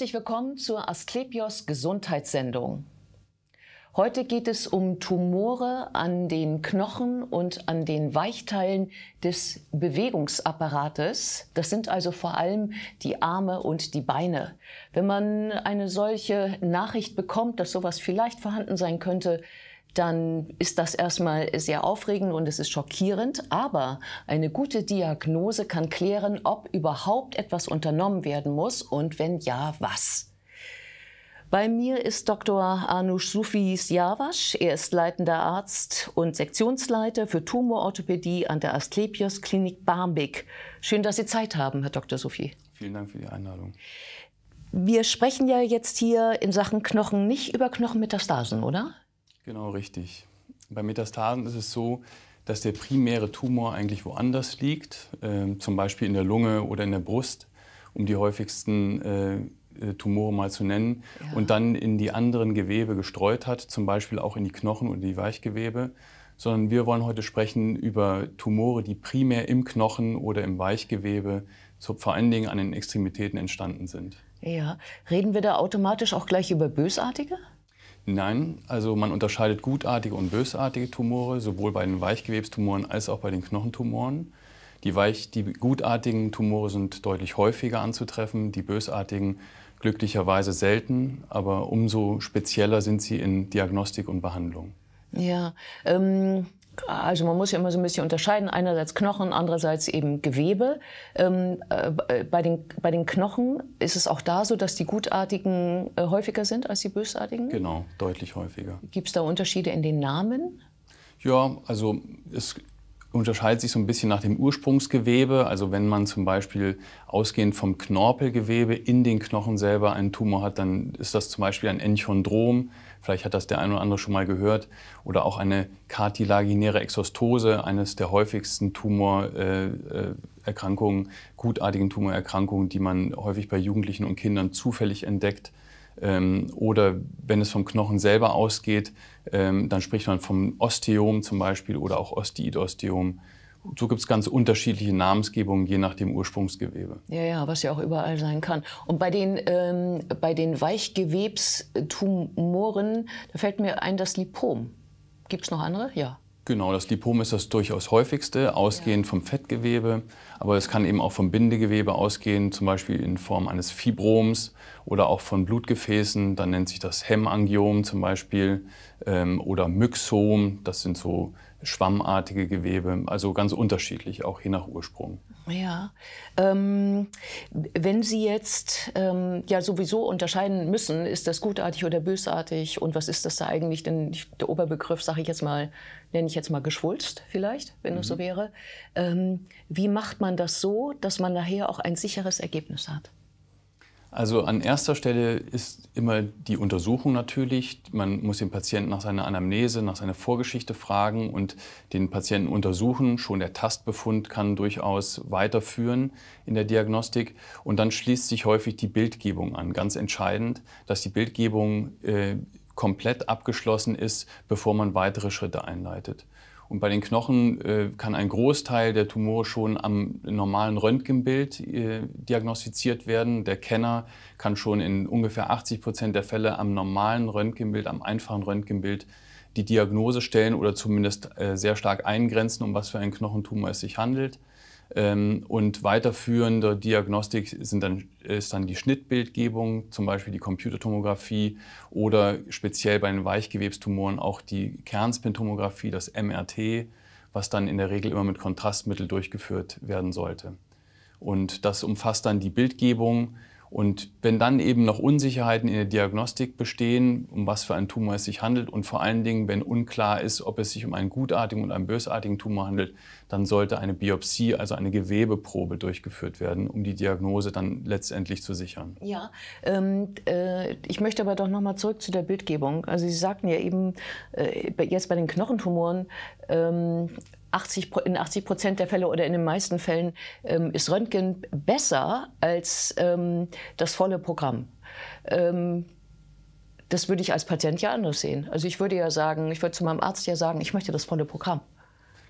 Herzlich willkommen zur Asklepios Gesundheitssendung. Heute geht es um Tumore an den Knochen und an den Weichteilen des Bewegungsapparates. Das sind also vor allem die Arme und die Beine. Wenn man eine solche Nachricht bekommt, dass sowas vielleicht vorhanden sein könnte, dann ist das erstmal sehr aufregend und es ist schockierend. Aber eine gute Diagnose kann klären, ob überhaupt etwas unternommen werden muss und wenn ja, was. Bei mir ist Dr. Anush Sufis Javasch. Er ist leitender Arzt und Sektionsleiter für Tumororthopädie an der Asklepios Klinik Barmbek. Schön, dass Sie Zeit haben, Herr Dr. Sufi. Vielen Dank für die Einladung. Wir sprechen ja jetzt hier in Sachen Knochen nicht über Knochenmetastasen, oder? Genau richtig. Bei Metastasen ist es so, dass der primäre Tumor eigentlich woanders liegt, äh, zum Beispiel in der Lunge oder in der Brust, um die häufigsten äh, äh, Tumore mal zu nennen, ja. und dann in die anderen Gewebe gestreut hat, zum Beispiel auch in die Knochen oder die Weichgewebe sondern wir wollen heute sprechen über Tumore, die primär im Knochen oder im Weichgewebe, so vor allen Dingen an den Extremitäten entstanden sind. Ja, reden wir da automatisch auch gleich über Bösartige? Nein, also man unterscheidet gutartige und bösartige Tumore, sowohl bei den Weichgewebstumoren als auch bei den Knochentumoren. Die, weich, die gutartigen Tumore sind deutlich häufiger anzutreffen, die bösartigen glücklicherweise selten, aber umso spezieller sind sie in Diagnostik und Behandlung. Ja, ähm also man muss ja immer so ein bisschen unterscheiden. Einerseits Knochen, andererseits eben Gewebe. Ähm, äh, äh, bei, den, bei den Knochen ist es auch da so, dass die Gutartigen äh, häufiger sind als die Bösartigen? Genau, deutlich häufiger. Gibt es da Unterschiede in den Namen? Ja, also es unterscheidet sich so ein bisschen nach dem Ursprungsgewebe. Also wenn man zum Beispiel ausgehend vom Knorpelgewebe in den Knochen selber einen Tumor hat, dann ist das zum Beispiel ein Enchondrom. Vielleicht hat das der ein oder andere schon mal gehört. Oder auch eine kartilaginäre Exostose, eines der häufigsten Tumorerkrankungen, äh, äh, gutartigen Tumorerkrankungen, die man häufig bei Jugendlichen und Kindern zufällig entdeckt. Ähm, oder wenn es vom Knochen selber ausgeht, ähm, dann spricht man vom Osteom zum Beispiel oder auch Osteidosteom so gibt es ganz unterschiedliche Namensgebungen, je nach dem Ursprungsgewebe. Ja, ja, was ja auch überall sein kann. Und bei den, ähm, bei den Weichgewebstumoren, da fällt mir ein das Lipom. Gibt es noch andere? Ja. Genau, das Lipom ist das durchaus häufigste, ausgehend ja. vom Fettgewebe, aber es kann eben auch vom Bindegewebe ausgehen, zum Beispiel in Form eines Fibroms oder auch von Blutgefäßen. Dann nennt sich das Hemangiom zum Beispiel ähm, oder Myxom. Das sind so schwammartige Gewebe, also ganz unterschiedlich, auch je nach Ursprung. Ja, ähm, wenn Sie jetzt ähm, ja sowieso unterscheiden müssen, ist das gutartig oder bösartig und was ist das da eigentlich? Denn der Oberbegriff, sage ich jetzt mal, nenne ich jetzt mal geschwulst vielleicht, wenn mhm. das so wäre. Ähm, wie macht man das so, dass man nachher auch ein sicheres Ergebnis hat? Also an erster Stelle ist immer die Untersuchung natürlich. Man muss den Patienten nach seiner Anamnese, nach seiner Vorgeschichte fragen und den Patienten untersuchen. Schon der Tastbefund kann durchaus weiterführen in der Diagnostik. Und dann schließt sich häufig die Bildgebung an. Ganz entscheidend, dass die Bildgebung äh, komplett abgeschlossen ist, bevor man weitere Schritte einleitet. Und bei den Knochen äh, kann ein Großteil der Tumore schon am normalen Röntgenbild äh, diagnostiziert werden. Der Kenner kann schon in ungefähr 80 Prozent der Fälle am normalen Röntgenbild, am einfachen Röntgenbild die Diagnose stellen oder zumindest äh, sehr stark eingrenzen, um was für einen Knochentumor es sich handelt. Ähm, und weiterführende Diagnostik sind dann, ist dann die Schnittbildgebung, zum Beispiel die Computertomographie oder speziell bei den Weichgewebstumoren auch die Kernspintomographie, das MRT, was dann in der Regel immer mit Kontrastmittel durchgeführt werden sollte. Und das umfasst dann die Bildgebung, und wenn dann eben noch Unsicherheiten in der Diagnostik bestehen, um was für einen Tumor es sich handelt und vor allen Dingen, wenn unklar ist, ob es sich um einen gutartigen und einen bösartigen Tumor handelt, dann sollte eine Biopsie, also eine Gewebeprobe durchgeführt werden, um die Diagnose dann letztendlich zu sichern. Ja, ähm, äh, ich möchte aber doch nochmal zurück zu der Bildgebung. Also Sie sagten ja eben, äh, jetzt bei den Knochentumoren, ähm, 80, in 80 Prozent der Fälle oder in den meisten Fällen ähm, ist Röntgen besser als ähm, das volle Programm. Ähm, das würde ich als Patient ja anders sehen. Also ich würde ja sagen, ich würde zu meinem Arzt ja sagen, ich möchte das volle Programm.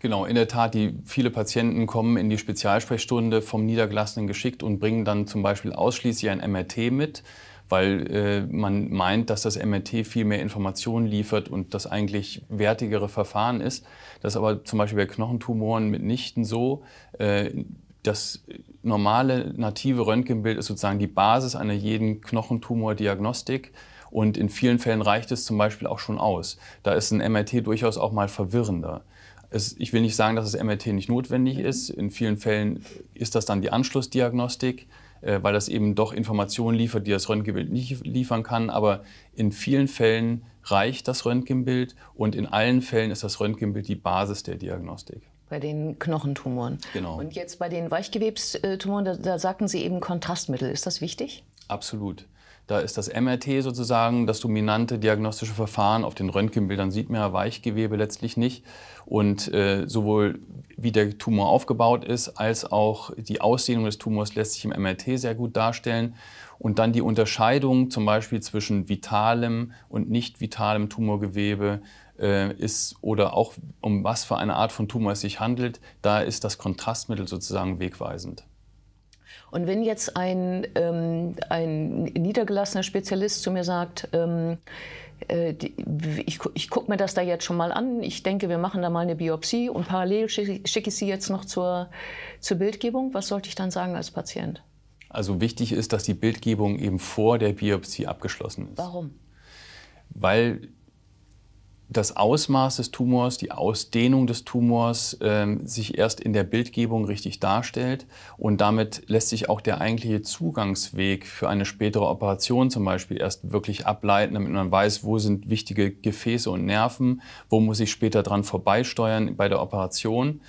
Genau, in der Tat, die, viele Patienten kommen in die Spezialsprechstunde vom Niedergelassenen geschickt und bringen dann zum Beispiel ausschließlich ein MRT mit weil äh, man meint, dass das MRT viel mehr Informationen liefert und das eigentlich wertigere Verfahren ist. Das ist aber zum Beispiel bei Knochentumoren mitnichten so. Äh, das normale native Röntgenbild ist sozusagen die Basis einer jeden Knochentumordiagnostik. Und in vielen Fällen reicht es zum Beispiel auch schon aus. Da ist ein MRT durchaus auch mal verwirrender. Es, ich will nicht sagen, dass das MRT nicht notwendig mhm. ist. In vielen Fällen ist das dann die Anschlussdiagnostik. Äh, weil das eben doch Informationen liefert, die das Röntgenbild nicht liefern kann. Aber in vielen Fällen reicht das Röntgenbild und in allen Fällen ist das Röntgenbild die Basis der Diagnostik. Bei den Knochentumoren. Genau. Und jetzt bei den Weichgewebstumoren, da, da sagten Sie eben Kontrastmittel. Ist das wichtig? Absolut. Da ist das MRT sozusagen das dominante diagnostische Verfahren. Auf den Röntgenbildern sieht man ja Weichgewebe letztlich nicht. Und äh, sowohl wie der Tumor aufgebaut ist, als auch die Ausdehnung des Tumors lässt sich im MRT sehr gut darstellen. Und dann die Unterscheidung zum Beispiel zwischen vitalem und nicht vitalem Tumorgewebe äh, ist oder auch um was für eine Art von Tumor es sich handelt, da ist das Kontrastmittel sozusagen wegweisend. Und wenn jetzt ein, ähm, ein niedergelassener Spezialist zu mir sagt, ähm, äh, ich, ich gucke mir das da jetzt schon mal an, ich denke, wir machen da mal eine Biopsie und parallel schicke schick ich Sie jetzt noch zur, zur Bildgebung, was sollte ich dann sagen als Patient? Also wichtig ist, dass die Bildgebung eben vor der Biopsie abgeschlossen ist. Warum? Weil das Ausmaß des Tumors, die Ausdehnung des Tumors ähm, sich erst in der Bildgebung richtig darstellt. Und damit lässt sich auch der eigentliche Zugangsweg für eine spätere Operation zum Beispiel erst wirklich ableiten, damit man weiß, wo sind wichtige Gefäße und Nerven, wo muss ich später dran vorbeisteuern bei der Operation.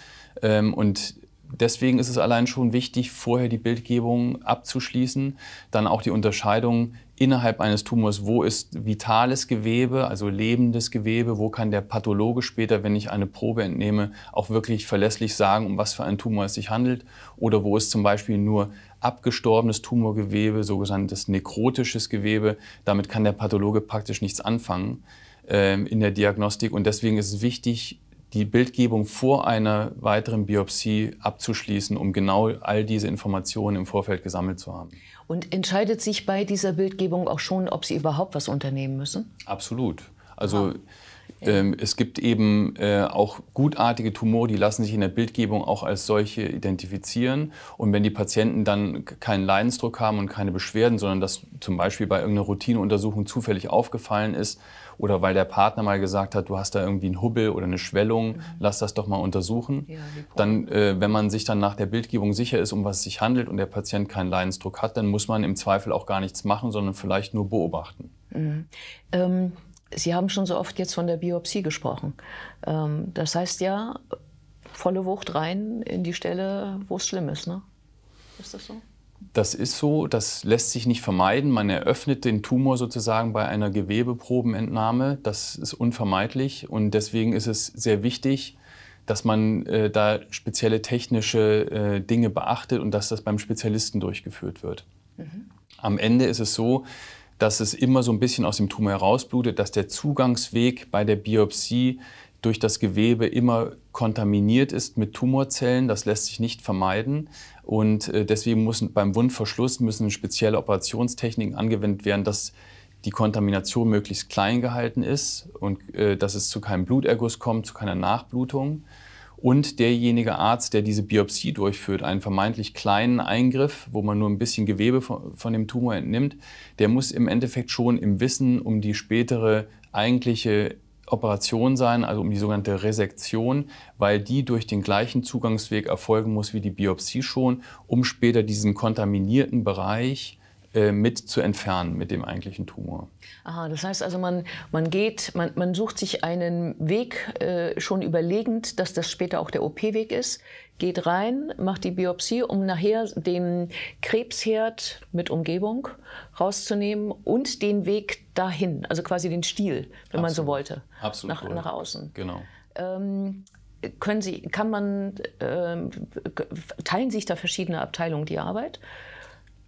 Ähm, und deswegen ist es allein schon wichtig, vorher die Bildgebung abzuschließen, dann auch die Unterscheidung innerhalb eines Tumors, wo ist vitales Gewebe, also lebendes Gewebe, wo kann der Pathologe später, wenn ich eine Probe entnehme, auch wirklich verlässlich sagen, um was für einen Tumor es sich handelt oder wo ist zum Beispiel nur abgestorbenes Tumorgewebe, sogenanntes nekrotisches Gewebe, damit kann der Pathologe praktisch nichts anfangen ähm, in der Diagnostik und deswegen ist es wichtig, die Bildgebung vor einer weiteren Biopsie abzuschließen, um genau all diese Informationen im Vorfeld gesammelt zu haben. Und entscheidet sich bei dieser Bildgebung auch schon, ob Sie überhaupt was unternehmen müssen? Absolut. Also ah. Ähm, es gibt eben äh, auch gutartige Tumore, die lassen sich in der Bildgebung auch als solche identifizieren. Und wenn die Patienten dann keinen Leidensdruck haben und keine Beschwerden, sondern das zum Beispiel bei irgendeiner Routineuntersuchung zufällig aufgefallen ist oder weil der Partner mal gesagt hat, du hast da irgendwie einen Hubbel oder eine Schwellung, mhm. lass das doch mal untersuchen. Ja, dann, äh, wenn man sich dann nach der Bildgebung sicher ist, um was es sich handelt und der Patient keinen Leidensdruck hat, dann muss man im Zweifel auch gar nichts machen, sondern vielleicht nur beobachten. Mhm. Ähm Sie haben schon so oft jetzt von der Biopsie gesprochen. Ähm, das heißt ja, volle Wucht rein in die Stelle, wo es schlimm ist. Ne? Ist das so? Das ist so, das lässt sich nicht vermeiden. Man eröffnet den Tumor sozusagen bei einer Gewebeprobenentnahme. Das ist unvermeidlich und deswegen ist es sehr wichtig, dass man äh, da spezielle technische äh, Dinge beachtet und dass das beim Spezialisten durchgeführt wird. Mhm. Am Ende ist es so, dass es immer so ein bisschen aus dem Tumor herausblutet, dass der Zugangsweg bei der Biopsie durch das Gewebe immer kontaminiert ist mit Tumorzellen. Das lässt sich nicht vermeiden. Und äh, deswegen müssen beim Wundverschluss müssen spezielle Operationstechniken angewendet werden, dass die Kontamination möglichst klein gehalten ist und äh, dass es zu keinem Bluterguss kommt, zu keiner Nachblutung und derjenige Arzt, der diese Biopsie durchführt, einen vermeintlich kleinen Eingriff, wo man nur ein bisschen Gewebe von, von, dem Tumor entnimmt, der muss im Endeffekt schon im Wissen um die spätere eigentliche Operation sein, also um die sogenannte Resektion, weil die durch den gleichen Zugangsweg erfolgen muss wie die Biopsie schon, um später diesen kontaminierten Bereich äh, mit zu entfernen mit dem eigentlichen Tumor. Aha, das heißt also, man, man geht, man, man sucht sich einen Weg äh, schon überlegend, dass das später auch der OP-Weg ist, geht rein, macht die Biopsie, um nachher den Krebsherd mit Umgebung rauszunehmen und den Weg dahin, also quasi den Stiel, wenn Absolut. man so wollte, Absolut nach, nach außen. Genau. Ähm, können Sie, kann man, äh, teilen sich da verschiedene Abteilungen die Arbeit?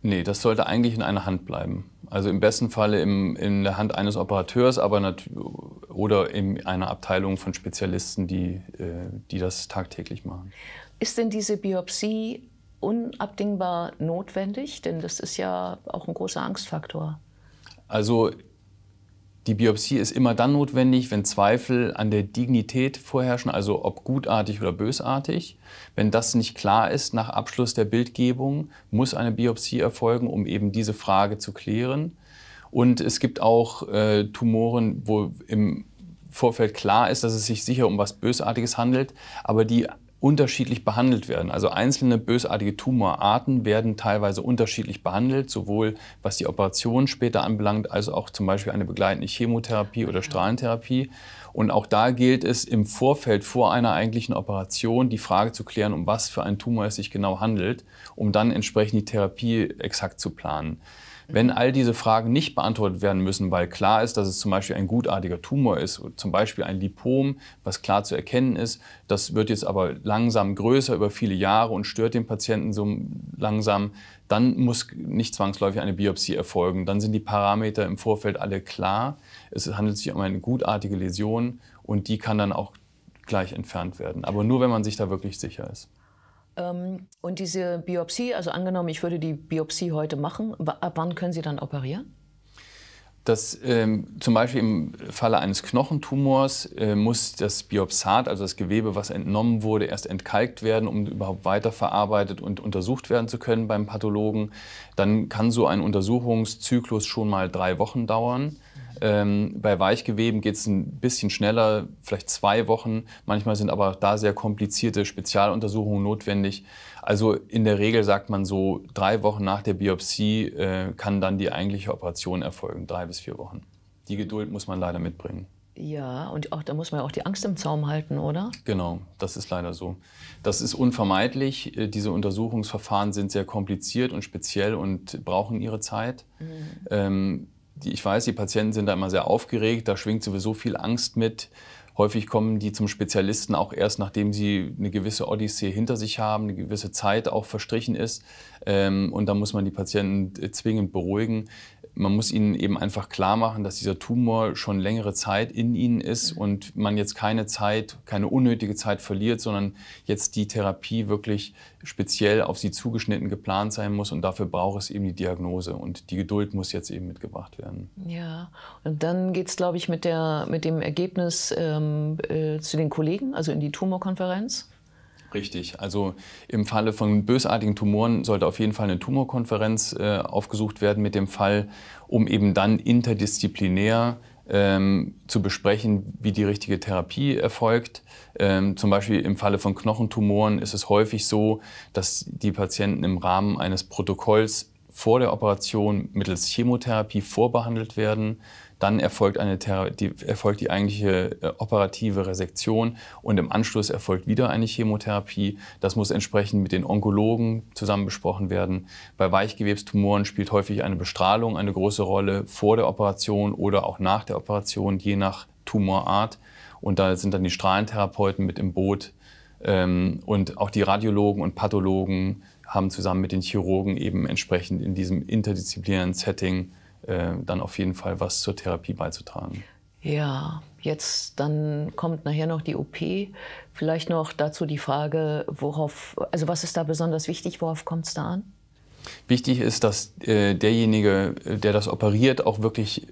Nee, das sollte eigentlich in einer Hand bleiben. Also im besten Falle im, in der Hand eines Operateurs aber oder in einer Abteilung von Spezialisten, die, äh, die das tagtäglich machen. Ist denn diese Biopsie unabdingbar notwendig? Denn das ist ja auch ein großer Angstfaktor. Also die Biopsie ist immer dann notwendig, wenn Zweifel an der Dignität vorherrschen, also ob gutartig oder bösartig. Wenn das nicht klar ist nach Abschluss der Bildgebung, muss eine Biopsie erfolgen, um eben diese Frage zu klären. Und es gibt auch äh, Tumoren, wo im Vorfeld klar ist, dass es sich sicher um was Bösartiges handelt, aber die unterschiedlich behandelt werden. Also einzelne bösartige Tumorarten werden teilweise unterschiedlich behandelt, sowohl was die Operation später anbelangt, als auch zum Beispiel eine begleitende Chemotherapie oder Strahlentherapie. Und auch da gilt es im Vorfeld vor einer eigentlichen Operation die Frage zu klären, um was für einen Tumor es sich genau handelt, um dann entsprechend die Therapie exakt zu planen. Wenn all diese Fragen nicht beantwortet werden müssen, weil klar ist, dass es zum Beispiel ein gutartiger Tumor ist, zum Beispiel ein Lipom, was klar zu erkennen ist, das wird jetzt aber langsam größer über viele Jahre und stört den Patienten so langsam, dann muss nicht zwangsläufig eine Biopsie erfolgen. Dann sind die Parameter im Vorfeld alle klar. Es handelt sich um eine gutartige Läsion und die kann dann auch gleich entfernt werden. Aber nur, wenn man sich da wirklich sicher ist. Ähm, und diese Biopsie, also angenommen, ich würde die Biopsie heute machen, ab wann können Sie dann operieren? dass ähm, zum Beispiel im Falle eines Knochentumors äh, muss das Biopsat, also das Gewebe, was entnommen wurde, erst entkalkt werden, um überhaupt weiterverarbeitet und untersucht werden zu können beim Pathologen. Dann kann so ein Untersuchungszyklus schon mal drei Wochen dauern. Ähm, bei Weichgeweben geht es ein bisschen schneller, vielleicht zwei Wochen. Manchmal sind aber auch da sehr komplizierte Spezialuntersuchungen notwendig. Also in der Regel sagt man so, drei Wochen nach der Biopsie äh, kann dann die eigentliche Operation erfolgen, drei bis vier Wochen. Die Geduld muss man leider mitbringen. Ja, und auch, da muss man ja auch die Angst im Zaum halten, oder? Genau, das ist leider so. Das ist unvermeidlich. Äh, diese Untersuchungsverfahren sind sehr kompliziert und speziell und brauchen ihre Zeit. Mhm. Ähm, die, ich weiß, die Patienten sind da immer sehr aufgeregt, da schwingt sowieso viel Angst mit. Häufig kommen die zum Spezialisten auch erst, nachdem sie eine gewisse Odyssee hinter sich haben, eine gewisse Zeit auch verstrichen ist. Ähm, und da muss man die Patienten äh, zwingend beruhigen man muss ihnen eben einfach klar machen, dass dieser Tumor schon längere Zeit in ihnen ist mhm. und man jetzt keine Zeit, keine unnötige Zeit verliert, sondern jetzt die Therapie wirklich speziell auf sie zugeschnitten geplant sein muss und dafür braucht es eben die Diagnose und die Geduld muss jetzt eben mitgebracht werden. Ja, und dann geht es, glaube ich, mit, der, mit dem Ergebnis ähm, äh, zu den Kollegen, also in die Tumorkonferenz. Richtig. Also im Falle von bösartigen Tumoren sollte auf jeden Fall eine Tumorkonferenz äh, aufgesucht werden mit dem Fall, um eben dann interdisziplinär ähm, zu besprechen, wie die richtige Therapie erfolgt. Ähm, zum Beispiel im Falle von Knochentumoren ist es häufig so, dass die Patienten im Rahmen eines Protokolls vor der Operation mittels Chemotherapie vorbehandelt werden. Dann erfolgt, eine Thera die, erfolgt die eigentliche äh, operative Resektion und im Anschluss erfolgt wieder eine Chemotherapie. Das muss entsprechend mit den Onkologen zusammen besprochen werden. Bei Weichgewebstumoren spielt häufig eine Bestrahlung eine große Rolle vor der Operation oder auch nach der Operation, je nach Tumorart. Und da sind dann die Strahlentherapeuten mit im Boot. Ähm, und auch die Radiologen und Pathologen haben zusammen mit den Chirurgen eben entsprechend in diesem interdisziplinären Setting äh, dann auf jeden Fall was zur Therapie beizutragen. Ja, jetzt dann kommt nachher noch die OP. Vielleicht noch dazu die Frage, worauf, also was ist da besonders wichtig, worauf kommt es da an? Wichtig ist, dass äh, derjenige, der das operiert, auch wirklich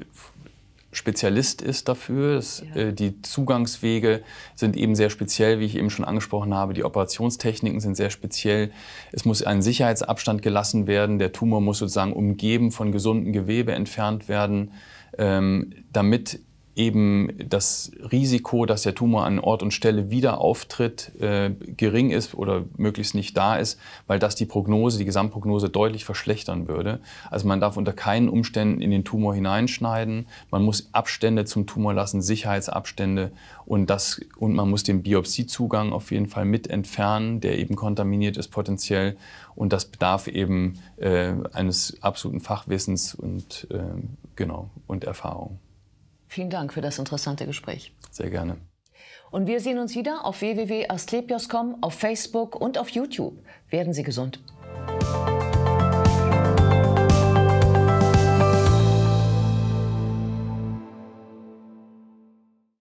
Spezialist ist dafür. Es, ja. äh, die Zugangswege sind eben sehr speziell, wie ich eben schon angesprochen habe. Die Operationstechniken sind sehr speziell. Es muss ein Sicherheitsabstand gelassen werden. Der Tumor muss sozusagen umgeben von gesundem Gewebe entfernt werden, ähm, damit eben das Risiko, dass der Tumor an Ort und Stelle wieder auftritt, äh, gering ist oder möglichst nicht da ist, weil das die Prognose, die Gesamtprognose deutlich verschlechtern würde. Also man darf unter keinen Umständen in den Tumor hineinschneiden. Man muss Abstände zum Tumor lassen, Sicherheitsabstände und das und man muss den Biopsiezugang auf jeden Fall mit entfernen, der eben kontaminiert ist potenziell und das bedarf eben äh, eines absoluten Fachwissens und äh, genau und Erfahrung. Vielen Dank für das interessante Gespräch. Sehr gerne. Und wir sehen uns wieder auf www.astlepios.com, auf Facebook und auf YouTube. Werden Sie gesund.